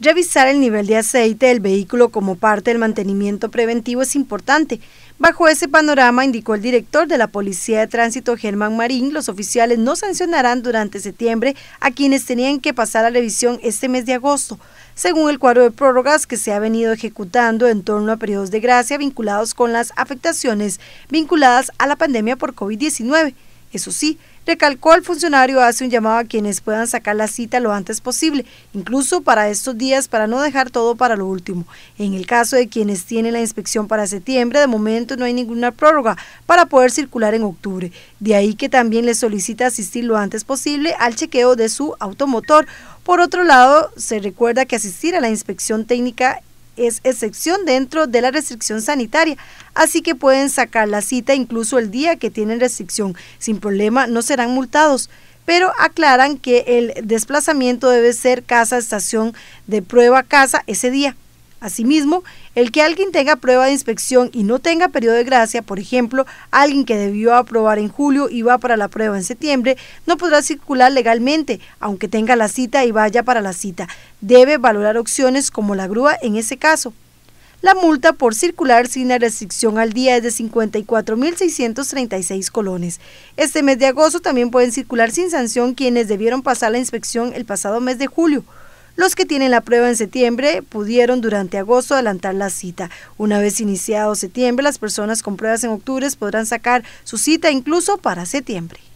Revisar el nivel de aceite del vehículo como parte del mantenimiento preventivo es importante. Bajo ese panorama, indicó el director de la Policía de Tránsito, Germán Marín, los oficiales no sancionarán durante septiembre a quienes tenían que pasar a revisión este mes de agosto, según el cuadro de prórrogas que se ha venido ejecutando en torno a periodos de gracia vinculados con las afectaciones vinculadas a la pandemia por COVID-19. Eso sí, Recalcó el funcionario hace un llamado a quienes puedan sacar la cita lo antes posible, incluso para estos días, para no dejar todo para lo último. En el caso de quienes tienen la inspección para septiembre, de momento no hay ninguna prórroga para poder circular en octubre. De ahí que también les solicita asistir lo antes posible al chequeo de su automotor. Por otro lado, se recuerda que asistir a la inspección técnica es excepción dentro de la restricción sanitaria, así que pueden sacar la cita incluso el día que tienen restricción. Sin problema, no serán multados pero aclaran que el desplazamiento debe ser casa, estación de prueba, casa ese día. Asimismo, el que alguien tenga prueba de inspección y no tenga periodo de gracia, por ejemplo, alguien que debió aprobar en julio y va para la prueba en septiembre, no podrá circular legalmente, aunque tenga la cita y vaya para la cita. Debe valorar opciones como la grúa en ese caso. La multa por circular sin restricción al día es de 54.636 colones. Este mes de agosto también pueden circular sin sanción quienes debieron pasar la inspección el pasado mes de julio. Los que tienen la prueba en septiembre pudieron durante agosto adelantar la cita. Una vez iniciado septiembre, las personas con pruebas en octubre podrán sacar su cita incluso para septiembre.